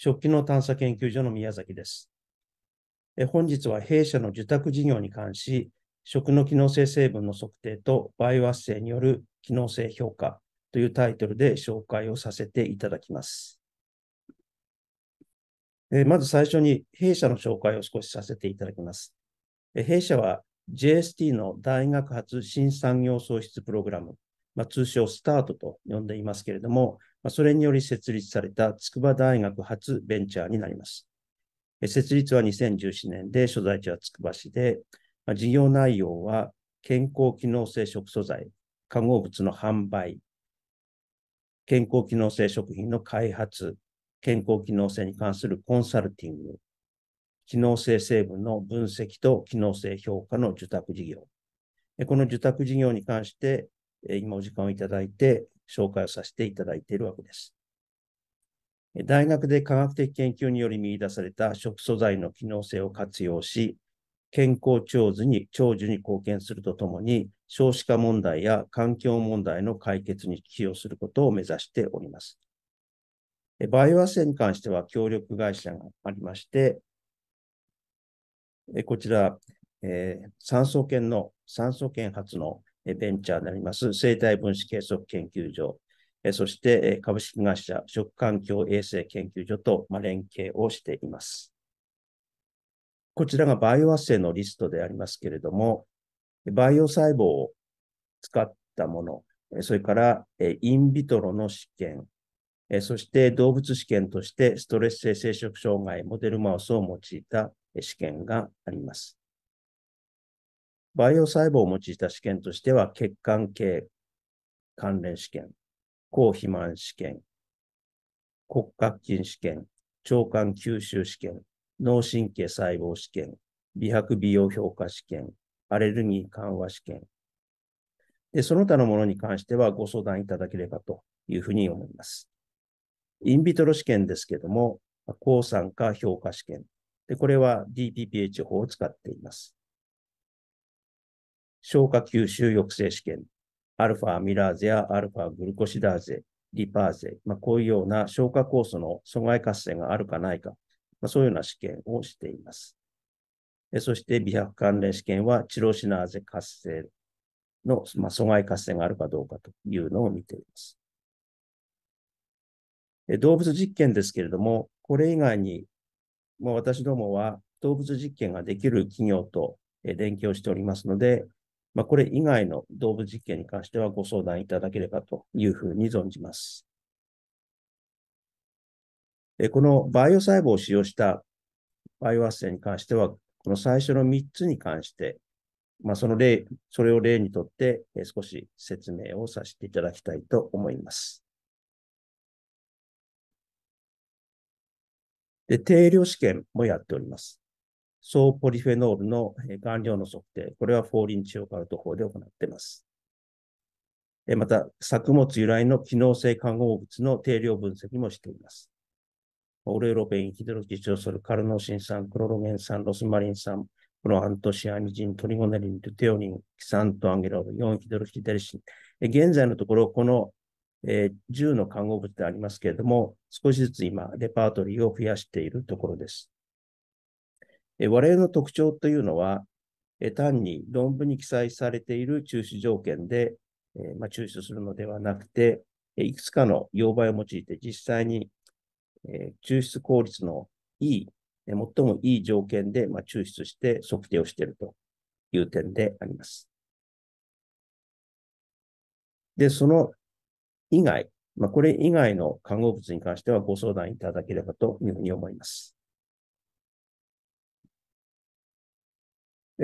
食器の探査研究所の宮崎です。本日は弊社の受託事業に関し、食の機能性成分の測定とバイオアッセイによる機能性評価というタイトルで紹介をさせていただきます。まず最初に弊社の紹介を少しさせていただきます。弊社は JST の大学発新産業創出プログラム、まあ、通称スタートと呼んでいますけれども、それにより設立された筑波大学発ベンチャーになります。設立は2 0 1 4年で、所在地は筑波市で、事業内容は健康機能性食素材、化合物の販売、健康機能性食品の開発、健康機能性に関するコンサルティング、機能性成分の分析と機能性評価の受託事業。この受託事業に関して、今お時間をいただいて紹介をさせていただいているわけです。大学で科学的研究により見出された食素材の機能性を活用し、健康長寿に長寿に貢献するとともに、少子化問題や環境問題の解決に寄与することを目指しております。バイオアセに関しては協力会社がありまして、こちら、えー、産研の、酸素研発のベンチャーになります生体分子計測研究所、そして株式会社食環境衛生研究所と連携をしています。こちらがバイオアッセのリストでありますけれども、バイオ細胞を使ったもの、それからインビトロの試験、そして動物試験としてストレス性生殖障害モデルマウスを用いた試験があります。培養細胞を用いた試験としては、血管系関連試験、抗肥満試験、骨格筋試験、腸管吸収試験、脳神経細胞試験、美白美容評価試験、アレルギー緩和試験。で、その他のものに関してはご相談いただければというふうに思います。インビトロ試験ですけども、抗酸化評価試験。で、これは DPPH 法を使っています。消化吸収抑制試験、アルファミラーゼやアルファグルコシダーゼ、リパーゼ、まあ、こういうような消化酵素の阻害活性があるかないか、まあ、そういうような試験をしています。そして美白関連試験はチロシナーゼ活性の、まあ、阻害活性があるかどうかというのを見ています。動物実験ですけれども、これ以外に、もう私どもは動物実験ができる企業と連携をしておりますので、まあ、これ以外の動物実験に関してはご相談いただければというふうに存じます。このバイオ細胞を使用したバイオアッセに関しては、この最初の3つに関して、まあ、その例、それを例にとって少し説明をさせていただきたいと思います。で、定量試験もやっております。総ポリフェノールの含量の測定、これはフォーリンチオカルト法で行っています。また、作物由来の機能性化合物の定量分析もしています。オレロペイン、ヒドロキチオソル、カルノシン酸、クロロゲン酸、ロスマリン酸、このアントシアニジン、トリゴネリン、ルテオニン、キサントアンゲロール、4ヒドロキデルシン。現在のところ、このえ10の看護物でありますけれども、少しずつ今、レパートリーを増やしているところです。我々の特徴というのは、単に論文に記載されている抽出条件で、まあ、抽出するのではなくて、いくつかの溶媒を用いて実際に抽出効率のいい、最もいい条件で抽出して測定をしているという点であります。で、その以外、まあ、これ以外の化合物に関してはご相談いただければというふうに思います。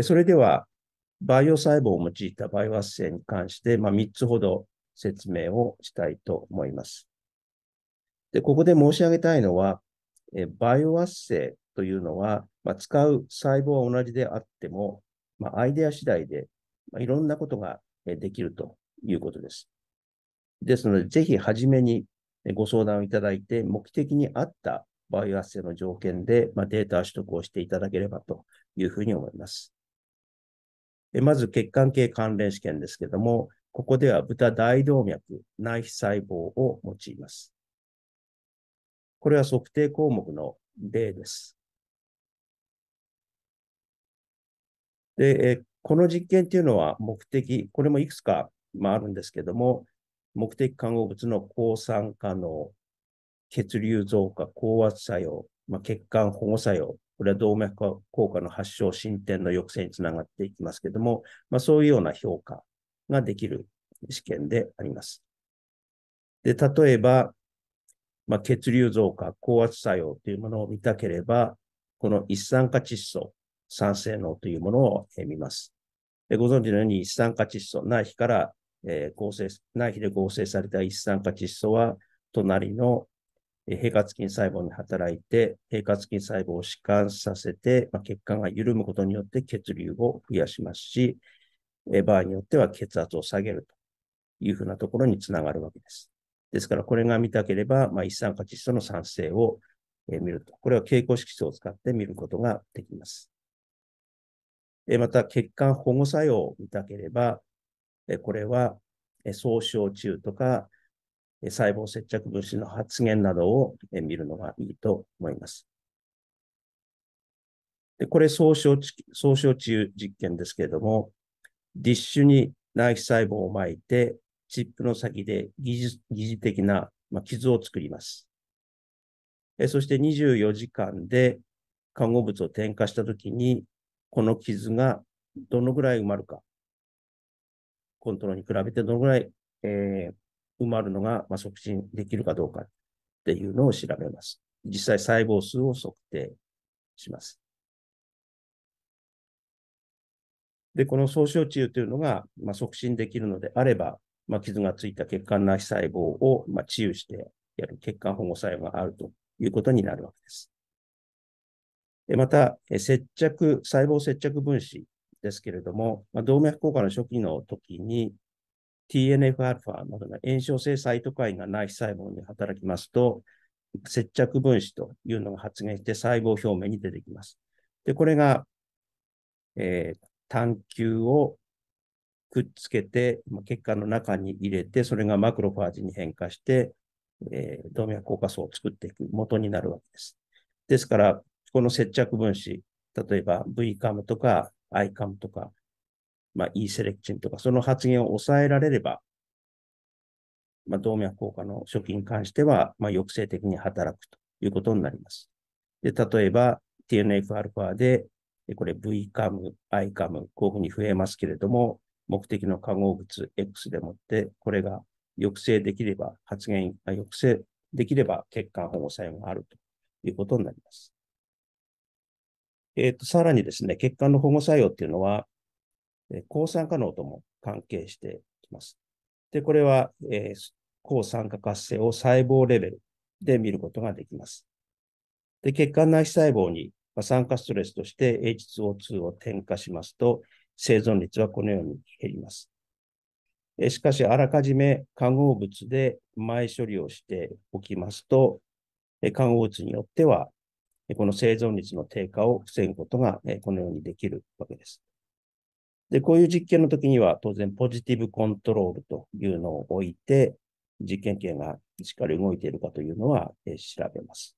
それでは、培養細胞を用いたバイオアッセイに関して、まあ、3つほど説明をしたいと思います。で、ここで申し上げたいのは、えバイオアッセイというのは、まあ、使う細胞は同じであっても、まあ、アイデア次第で、まあ、いろんなことができるということです。ですので、ぜひ初めにご相談をいただいて、目的に合ったバイオアッセイの条件で、まあ、データ取得をしていただければというふうに思います。まず血管系関連試験ですけども、ここでは豚大動脈内皮細胞を用います。これは測定項目の例です。で、この実験というのは目的、これもいくつか、まあ、あるんですけども、目的化合物の抗酸化能、血流増加、高圧作用、まあ、血管保護作用、これは動脈硬化の発症、進展の抑制につながっていきますけれども、まあ、そういうような評価ができる試験であります。で、例えば、まあ、血流増加、高圧作用というものを見たければ、この一酸化窒素、酸性能というものを見ます。でご存知のように一酸化窒素、内皮から、えー、合成、内皮で合成された一酸化窒素は、隣の平滑筋細胞に働いて、平滑筋細胞を弛緩させて、まあ、血管が緩むことによって血流を増やしますし、え場合によっては血圧を下げるというふうなところにつながるわけです。ですから、これが見たければ、まあ、一酸化窒素の酸性を見ると。これは蛍光色素を使って見ることができます。また、血管保護作用を見たければ、これは、総症中とか、細胞接着物質の発現などを見るのがいいと思います。でこれ総称、総称治癒実験ですけれども、ディッシュに内皮細胞を巻いて、チップの先で疑似的な、まあ、傷を作ります。そして24時間で看護物を添加したときに、この傷がどのぐらい埋まるか、コントロールに比べてどのぐらい、えー、埋まるのが、まあ、促進できるかどうかっていうのを調べます。実際細胞数を測定します。で、この総症治癒というのが、まあ、促進できるのであれば、まあ、傷がついた血管内皮細胞を、まあ、治癒してやる血管保護作用があるということになるわけです。でまた、接着、細胞接着分子ですけれども、まあ、動脈硬化の初期の時に、TNFα などの炎症性サイトカインが内皮細胞に働きますと、接着分子というのが発現して細胞表面に出てきます。で、これが、えー、探求をくっつけて、血管の中に入れて、それがマクロファージに変化して、えー、動脈硬化層を作っていく元になるわけです。ですから、この接着分子、例えば VCAM とか ICAM とか、まあ、E いセレクチンとか、その発言を抑えられれば、まあ、動脈硬化の初期に関しては、まあ、抑制的に働くということになります。で、例えば TNFα で、これ V カム、I カム、こういうふうに増えますけれども、目的の化合物 X でもって、これが抑制できれば、発言、抑制できれば血管保護作用があるということになります。えっ、ー、と、さらにですね、血管の保護作用っていうのは、抗酸化能とも関係してきます。で、これは、えー、抗酸化活性を細胞レベルで見ることができます。で、血管内皮細胞に酸化ストレスとして H2O2 を添加しますと、生存率はこのように減ります。しかし、あらかじめ化合物で前処理をしておきますと、化合物によっては、この生存率の低下を防ぐことが、このようにできるわけです。で、こういう実験の時には当然ポジティブコントロールというのを置いて、実験権がしっかり動いているかというのは、え調べます。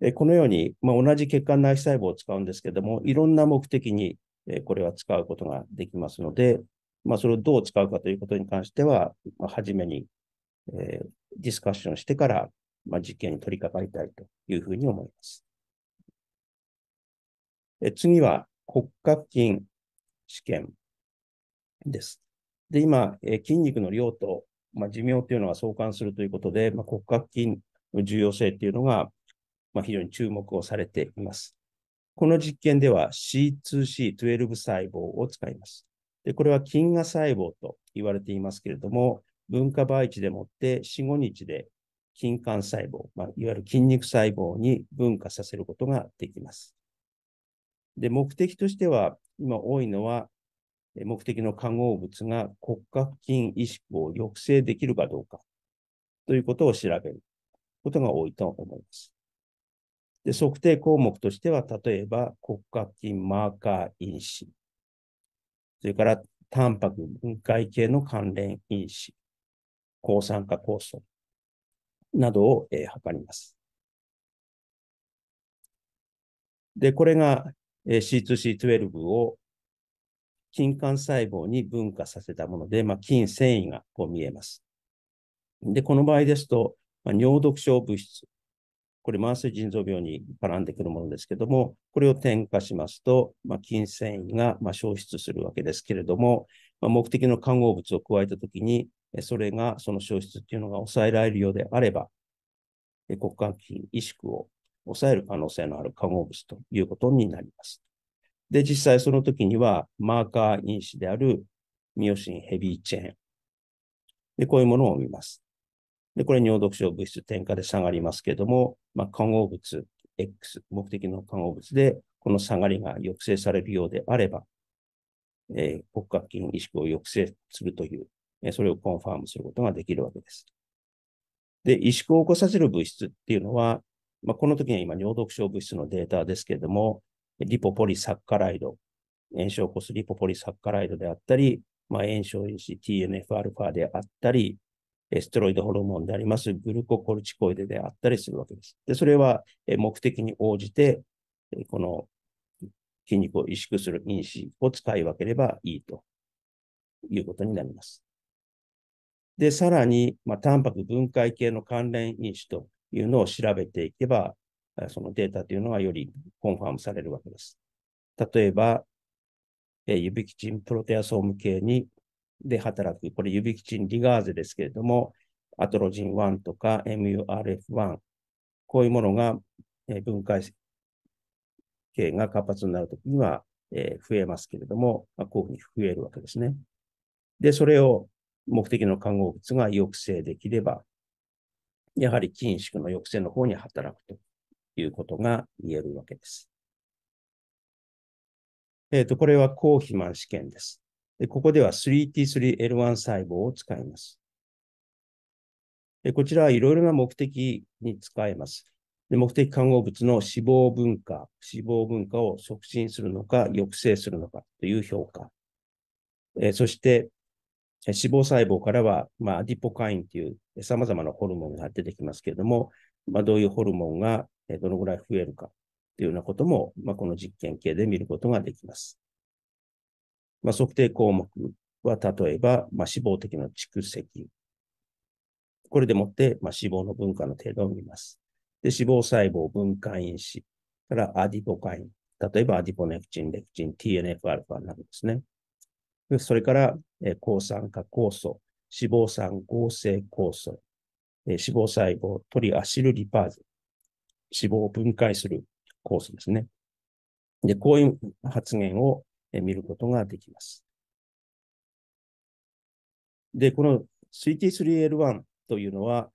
えこのように、まあ、同じ血管内細胞を使うんですけども、いろんな目的に、えこれは使うことができますので、まあ、それをどう使うかということに関しては、まあ、初めに、えー、ディスカッションしてから、まあ、実験に取り掛かりたいというふうに思います。え次は、骨格筋、試験です。で、今、え筋肉の量と、まあ、寿命というのが相関するということで、まあ、骨格筋の重要性っていうのが、まあ、非常に注目をされています。この実験では C2C12 細胞を使います。でこれは菌芽細胞と言われていますけれども、分化培地でもって4、5日で筋幹細胞、まあ、いわゆる筋肉細胞に分化させることができます。で目的としては、今多いのは、目的の化合物が骨格筋萎縮を抑制できるかどうかということを調べることが多いと思います。で測定項目としては、例えば骨格筋マーカー因子、それからタンパク分解系の関連因子、抗酸化酵素などを、えー、測ります。で、これがえ C2C12 を筋幹細胞に分化させたもので、まあ、筋繊維がこう見えます。で、この場合ですと、まあ、尿毒症物質。これ、慢性腎臓病に絡んでくるものですけども、これを添加しますと、まあ、筋繊維がまあ消失するわけですけれども、まあ、目的の化合物を加えたときに、それが、その消失っていうのが抑えられるようであれば、骨幹筋萎縮を抑える可能性のある化合物ということになります。で、実際その時には、マーカー因子であるミオシンヘビーチェーン。で、こういうものを見ます。で、これ尿毒症物質添加で下がりますけれども、まあ、化合物 X、目的の化合物で、この下がりが抑制されるようであれば、えー、骨格筋萎縮を抑制するという、えー、それをコンファームすることができるわけです。で、萎縮を起こさせる物質っていうのは、まあ、この時には今、尿毒症物質のデータですけれども、リポポリサッカライド、炎症を起こすリポポリサッカライドであったり、まあ、炎症因子 TNFα であったり、エステロイドホルモンでありますグルココルチコイデであったりするわけです。で、それは目的に応じて、この筋肉を萎縮する因子を使い分ければいいということになります。で、さらに、まあ、タンパク分解系の関連因子というのを調べていけば、そのデータというのはよりコンファームされるわけです。例えば、えユビキチンプロテアソーム系にで働く、これユビキチンリガーゼですけれども、アトロジン1とか MURF1、こういうものが、え分解系が活発になるときには、え増えますけれども、まこういうふうに増えるわけですね。で、それを目的の化合物が抑制できれば、やはり筋縮の抑制の方に働くということが言えるわけです。えっ、ー、と、これは抗肥満試験です。でここでは 3T3L1 細胞を使います。でこちらはいろいろな目的に使えます。で目的化合物の脂肪分化、脂肪分化を促進するのか、抑制するのかという評価。えー、そして、脂肪細胞からは、まあ、アディポカインという様々なホルモンが出てきますけれども、まあ、どういうホルモンがどのぐらい増えるかというようなことも、まあ、この実験系で見ることができます。まあ、測定項目は、例えば、まあ、脂肪的な蓄積。これでもって、まあ、脂肪の分化の程度を見ます。で、脂肪細胞分解因子からアディポカイン。例えば、アディポネクチン、レクチン、TNFR などですね。それから、えー、抗酸化酵素、脂肪酸合成酵素、えー、脂肪細胞トリアシルリパーゼ、脂肪を分解する酵素ですね。で、こういう発言を、えー、見ることができます。で、この CT3L1 というのは、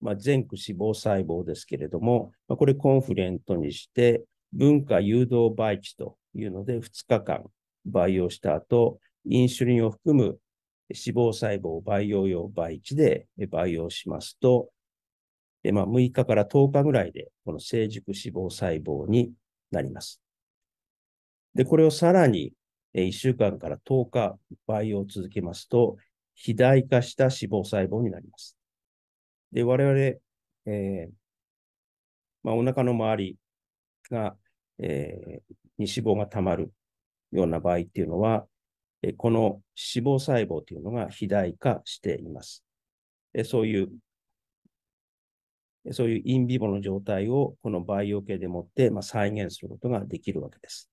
まあ、前駆脂肪細胞ですけれども、まあ、これコンフレントにして、分化誘導媒地というので、2日間培養した後、インシュリンを含む脂肪細胞を培養用培地で培養しますと、でまあ、6日から10日ぐらいで、この成熟脂肪細胞になります。で、これをさらに1週間から10日培養を続けますと、肥大化した脂肪細胞になります。で、我々、えーまあ、お腹の周りが、えー、に脂肪が溜まるような場合っていうのは、この脂肪細胞というのが肥大化しています。そういう、そういうインビボの状態をこの培養系でもって、まあ、再現することができるわけです。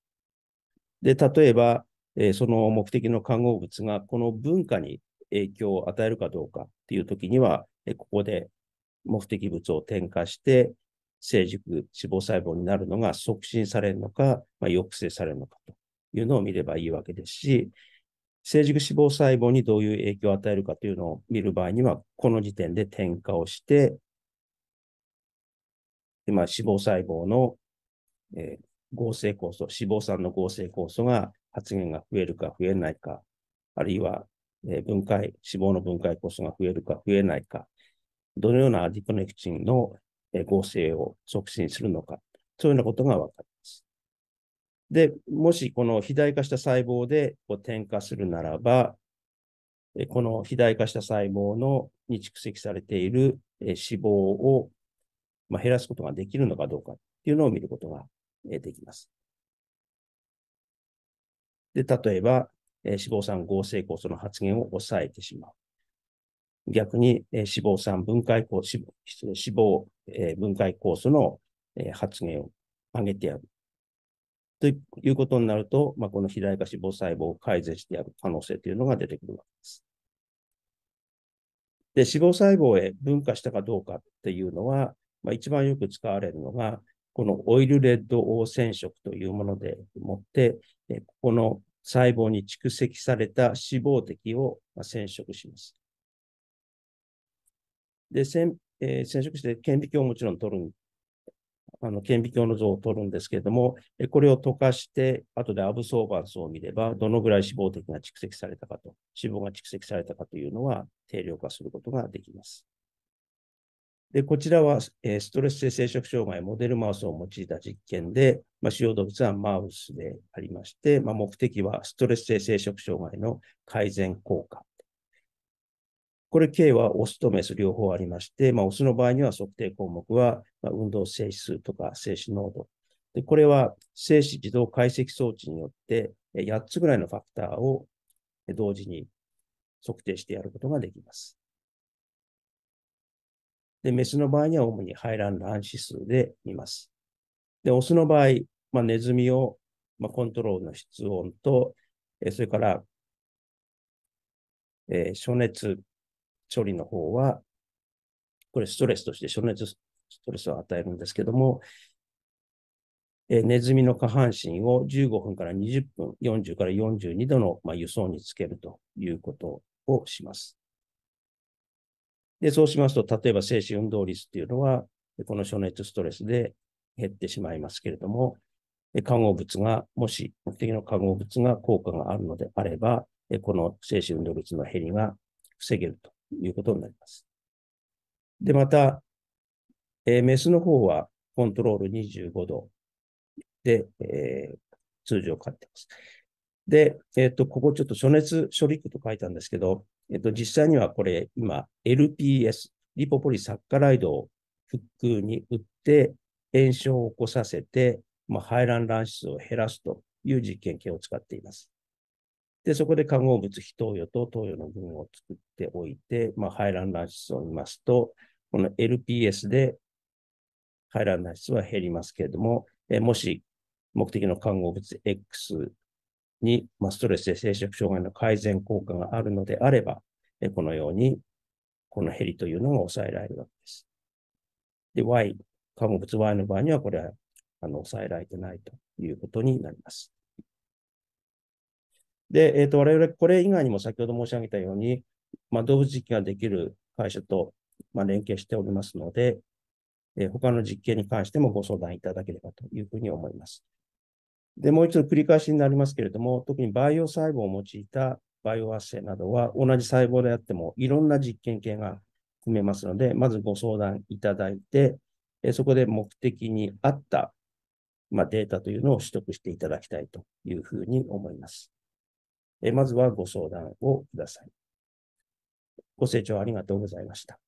で、例えば、その目的の化合物がこの文化に影響を与えるかどうかっていうときには、ここで目的物を添加して、成熟脂肪細胞になるのが促進されるのか、まあ、抑制されるのかというのを見ればいいわけですし、成熟脂肪細胞にどういう影響を与えるかというのを見る場合には、この時点で点火をして、あ、脂肪細胞の、えー、合成酵素、脂肪酸の合成酵素が発現が増えるか増えないか、あるいは、えー、分解、脂肪の分解酵素が増えるか増えないか、どのようなアディプネクチンの、え合成を促進するのか、そういうようなことが分かる。で、もしこの肥大化した細胞でこう転化するならば、この肥大化した細胞のに蓄積されている脂肪をまあ減らすことができるのかどうかっていうのを見ることができます。で、例えば、脂肪酸合成酵素の発現を抑えてしまう。逆に、脂肪酸分解酵素、脂肪分解酵素の発現を上げてやる。ということになると、まあ、この肥大化脂肪細胞を改善してやる可能性というのが出てくるわけです。で、脂肪細胞へ分化したかどうかっていうのは、まあ、一番よく使われるのが、このオイルレッド黄染色というものでもって、ここの細胞に蓄積された脂肪滴を染色します。で、えー、染色して顕微鏡をもちろん取るんあの顕微鏡の像を取るんですけれども、これを溶かして、後でアブソーバンスを見れば、どのぐらい脂肪的が蓄積されたかと、脂肪が蓄積されたかというのは定量化することができます。でこちらは、えストレス性生殖障害モデルマウスを用いた実験で、まあ、主要動物はマウスでありまして、まあ、目的はストレス性生殖障害の改善効果これ K はオスとメス両方ありまして、まあ、オスの場合には測定項目は、まあ、運動静止数とか静止濃度。で、これは静止自動解析装置によって、8つぐらいのファクターを同時に測定してやることができます。で、メスの場合には主に排卵卵子数で見ます。で、オスの場合、まあ、ネズミを、まあ、コントロールの室温と、えそれから、えー、暑熱、処理の方は、これストレスとして暑熱ストレスを与えるんですけども、えネズミの下半身を15分から20分、40から42度の、まあ、輸送につけるということをします。で、そうしますと、例えば精神運動率っていうのは、この暑熱ストレスで減ってしまいますけれども、化合物が、もし目的の化合物が効果があるのであれば、この精神運動率の減りが防げるということになります。で、また、えー、メスの方はコントロール25度で、えー、通常飼ってます。で、えっ、ー、と、ここちょっと暑熱処理器と書いたんですけど、えっ、ー、と、実際にはこれ今 LPS、リポポリサッカライドをフックに打って炎症を起こさせて、まあ、排卵卵子を減らすという実験系を使っています。で、そこで化合物、非投与と投与の分を作っておいて、まあ、排卵卵質を見ますと、この LPS で排卵卵質は減りますけれども、えもし目的の化合物 X に、まあ、ストレスで生殖障害の改善効果があるのであれば、えこのように、この減りというのが抑えられるわけです。で、Y、化合物 Y の場合には、これはあの抑えられてないということになります。で、えっ、ー、と、我々、これ以外にも先ほど申し上げたように、まあ、動物実験ができる会社と、まあ、連携しておりますので、えー、他の実験に関してもご相談いただければというふうに思います。で、もう一度繰り返しになりますけれども、特に培養細胞を用いたバイオアッセイなどは、同じ細胞であっても、いろんな実験系が含めますので、まずご相談いただいて、えー、そこで目的に合った、まあ、データというのを取得していただきたいというふうに思います。えまずはご相談をください。ご清聴ありがとうございました。